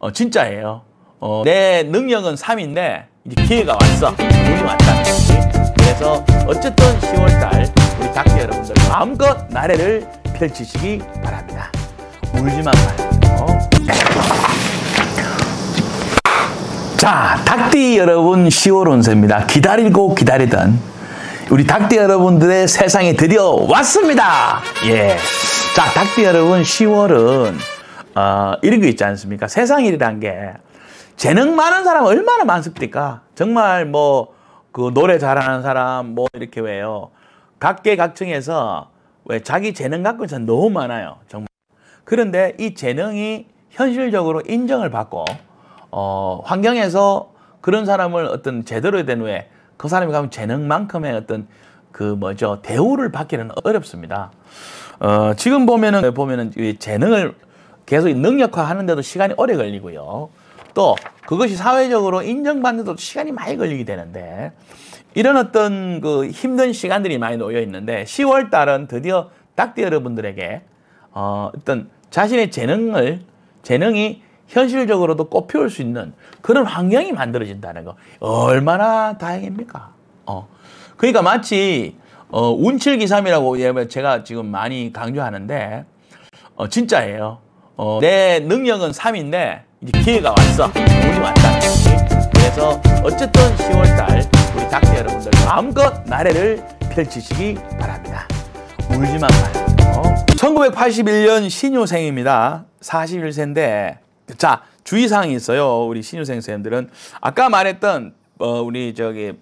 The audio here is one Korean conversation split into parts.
어, 진짜예요. 어, 내 능력은 3인데 이제 기회가 왔어. 운이 왔다. 그래서 어쨌든 10월달 우리 작게 여러분들 마음껏 나래를 펼치시기 바랍니다. 울지만 말고. 자, 닭띠 여러분 10월 운세입니다. 기다리고 기다리던 우리 닭띠 여러분들의 세상이 드디어 왔습니다. 예. 자, 닭띠 여러분 10월은 어, 이런 게 있지 않습니까? 세상 일이란 게 재능 많은 사람 얼마나 많습니까? 정말 뭐 그 노래 잘하는 사람 뭐 이렇게 왜요? 각계각층에서 왜 자기 재능 갖고 있는 사람 너무 많아요. 정말. 그런데 이 재능이 현실적으로 인정을 받고 어, 환경에서 그런 사람을 어떤 제대로 된 후에 그 사람이 가면 재능만큼의 어떤 그 뭐죠 대우를 받기는 어렵습니다. 어, 지금 보면은 보면은 재능을 계속 능력화하는데도 시간이 오래 걸리고요. 또 그것이 사회적으로 인정받는데도 시간이 많이 걸리게 되는데 이런 어떤 그 힘든 시간들이 많이 놓여 있는데 10월 달은 드디어 딱대 여러분들에게 어, 어떤 자신의 재능을 재능이 현실적으로도 꽃피울 수 있는 그런 환경이 만들어진다는 거 얼마나 다행입니까? 어. 그러니까 마치 어, 운칠기삼이라고 예, 제가 지금 많이 강조하는데 어, 진짜예요. 어, 내 능력은 3인데 이제 기회가 왔어. 운이 왔다. 그래서 어쨌든 10월달 우리 닥터 여러분들 마음껏 나래를 펼치시기 바랍니다. 울지만 말고. 1981년 신유생입니다 41세인데 자 주의사항이 있어요. 우리 신유생 선생님들은 아까 말했던 어, 우리 저기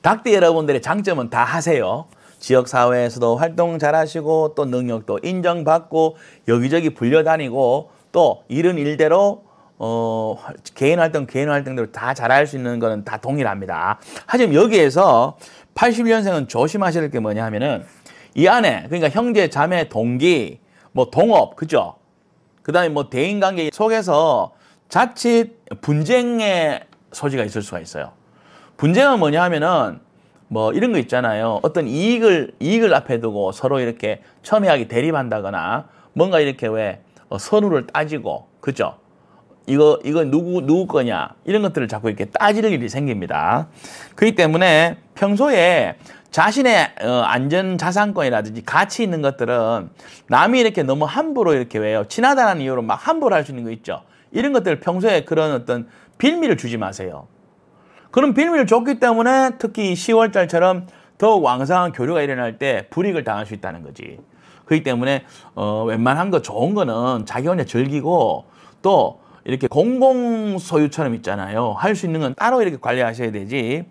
닥터 여러분들의 장점은 다 하세요. 지역사회에서도 활동 잘하시고 또 능력도 인정받고 여기저기 불려다니고 또 일은 일대로 어, 개인 활동, 개인 활동대로 다 잘할 수 있는 거는 다 동일합니다. 하지만 여기에서 8 0년생은 조심하실 게 뭐냐 하면은 이 안에, 그러니까 형제, 자매, 동기, 뭐 동업, 그죠? 그 다음에 뭐 대인 관계 속에서 자칫 분쟁의 소지가 있을 수가 있어요. 분쟁은 뭐냐 하면은 뭐 이런 거 있잖아요. 어떤 이익을 이익을 앞에 두고 서로 이렇게 첨예하게 대립한다거나 뭔가 이렇게 왜 어, 선우를 따지고 그죠? 이거 이거 누구 누구 거냐 이런 것들을 자꾸 이렇게 따지는 일이 생깁니다. 그렇기 때문에 평소에 자신의 어, 안전 자산권이라든지 가치 있는 것들은 남이 이렇게 너무 함부로 이렇게 왜요? 친하다는 이유로 막 함부로 할 수 있는 거 있죠. 이런 것들 평소에 그런 어떤 빌미를 주지 마세요. 그런 빌미를 줬기 때문에 특히 10월달처럼 더 왕성한 교류가 일어날 때 불이익을 당할 수 있다는 거지. 그렇기 때문에 어, 웬만한 거 좋은 거는 자기 혼자 즐기고 또 이렇게 공공 소유처럼 있잖아요. 할 수 있는 건 따로 이렇게 관리하셔야 되지.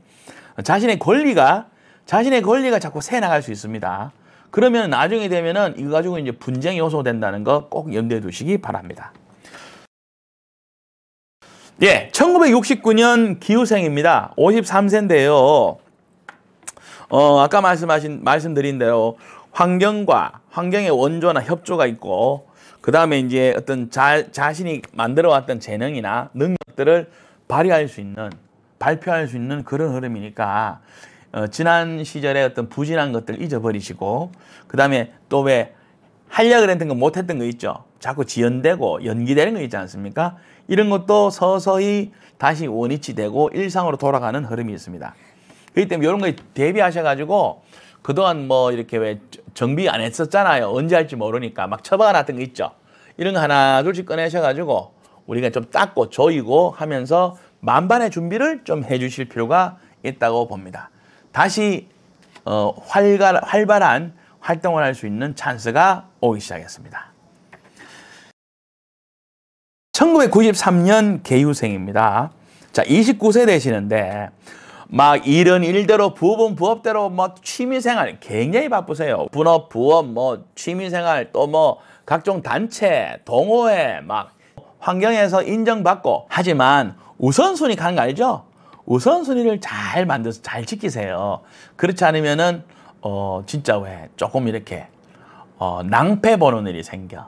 자신의 권리가 자신의 권리가 자꾸 새 나갈 수 있습니다. 그러면 나중에 되면은 이거 가지고 이제 분쟁이 호소된다는 거 꼭 염두에 두시기 바랍니다. 예, 1969년 기후생입니다. 53세인데요. 어, 아까 말씀하신 말씀드린 대로 환경과 환경의 원조나 협조가 있고 그 다음에 이제 어떤 자, 자신이 만들어왔던 재능이나 능력들을 발휘할 수 있는 발표할 수 있는 그런 흐름이니까 어, 지난 시절에 어떤 부진한 것들 잊어버리시고 그 다음에 또 왜 하려고 했던 거 못했던 거 있죠. 자꾸 지연되고 연기되는 거 있지 않습니까? 이런 것도 서서히 다시 원위치되고 일상으로 돌아가는 흐름이 있습니다. 그렇기 때문에 이런 거에 대비하셔가지고 그동안 뭐 이렇게 왜 정비 안 했었잖아요. 언제 할지 모르니까 막 처박아놨던 거 있죠. 이런 거 하나 둘씩 꺼내셔가지고 우리가 좀 닦고 조이고 하면서 만반의 준비를 좀 해주실 필요가 있다고 봅니다. 다시 어, 활발, 활발한 활동을 할 수 있는 찬스가 오기 시작했습니다. 1993년 개유생입니다. 자, 29세 되시는데 막 일은 일대로 부업은 부업대로 뭐 취미생활 굉장히 바쁘세요. 분업, 부업, 뭐 취미생활 또 뭐 각종 단체, 동호회 막 환경에서 인정받고 하지만 우선순위 가는 거 알죠? 우선순위를 잘 만들어서 잘 지키세요. 그렇지 않으면은 어 진짜 왜 조금 이렇게 어 낭패 보는 일이 생겨.